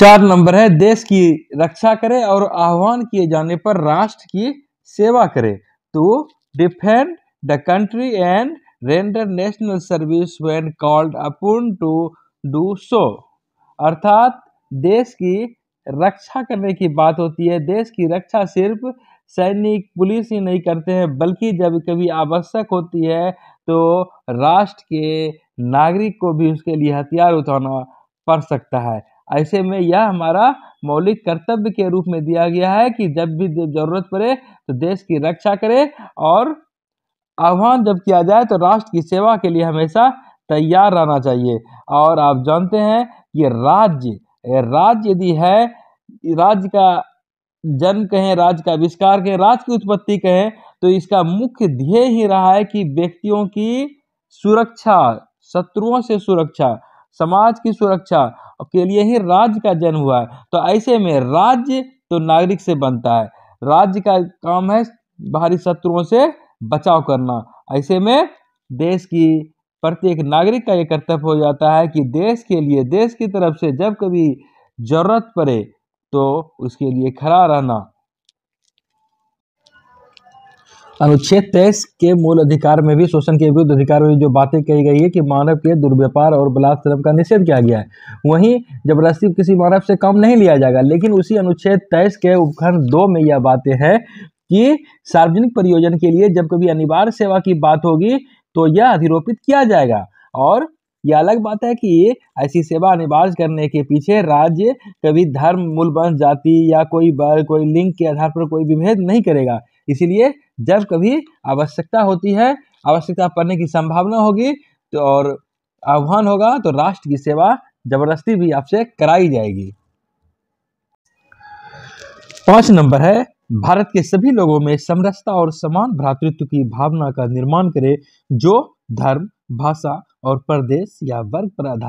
चार नंबर है देश की रक्षा करे और आह्वान किए जाने पर राष्ट्र की सेवा करे to defend the country and render national service when called upon to do so अर्थात देश की रक्षा करने की बात होती है देश की रक्षा सिर्फ सैनिक पुलिस ही नहीं करते हैं बल्कि जब कभी आवश्यक होती है तो राष्ट्र के नागरिक को भी उसके लिए हथियार उठाना पड़ सकता है ऐसे में यह हमारा मौलिक कर्तव्य के रूप में दिया गया है कि जब भी जरूरत पड़े तो देश की रक्षा करें और आह्वान जब किया जाए तो राष्ट्र की सेवा के लिए हमेशा तैयार रहना चाहिए और आप जानते हैं कि राज्य राज्य यदि है राज्य का जन्म कहें राज्य का आविष्कार कहें राज्य की उत्पत्ति कहें तो इसका मुख्य ध्येय ही रहा है कि व्यक्तियों की सुरक्षा शत्रुओं से सुरक्षा समाज की सुरक्षा के लिए ही राज्य का जन्म हुआ है तो ऐसे में राज्य तो नागरिक से बनता है राज्य का काम है बाहरी शत्रुओं से बचाव करना ऐसे में देश की प्रत्येक नागरिक का ये कर्तव्य हो जाता है कि देश के लिए देश की तरफ से जब कभी ज़रूरत पड़े तो उसके लिए खड़ा रहना अनुच्छेद तेईस के मूल अधिकार में भी शोषण के विरुद्ध अधिकार में जो बातें कही गई है कि मानव के दुर्व्यापार और बलात्म का निषेध किया गया है वहीं जबरदस्ती किसी मानव से काम नहीं लिया जाएगा लेकिन उसी अनुच्छेद तेईस के उपखंड दो में यह बातें हैं कि सार्वजनिक परियोजन के लिए जब कभी अनिवार्य सेवा की बात होगी तो यह अधिरोपित किया जाएगा और यह अलग बात है कि ऐसी सेवा अनिवार्य करने के पीछे राज्य कभी धर्म मूल वंश जाति या कोई वर्ग कोई लिंग के आधार पर कोई विभेद नहीं करेगा इसीलिए जब कभी आवश्यकता होती है आवश्यकता पड़ने की संभावना होगी तो और आह्वान होगा तो राष्ट्र की सेवा जबरदस्ती भी आपसे कराई जाएगी पांच नंबर है भारत के सभी लोगों में समरसता और समान भ्रातृत्व की भावना का निर्माण करें जो धर्म भाषा और प्रदेश या वर्ग पर आधारित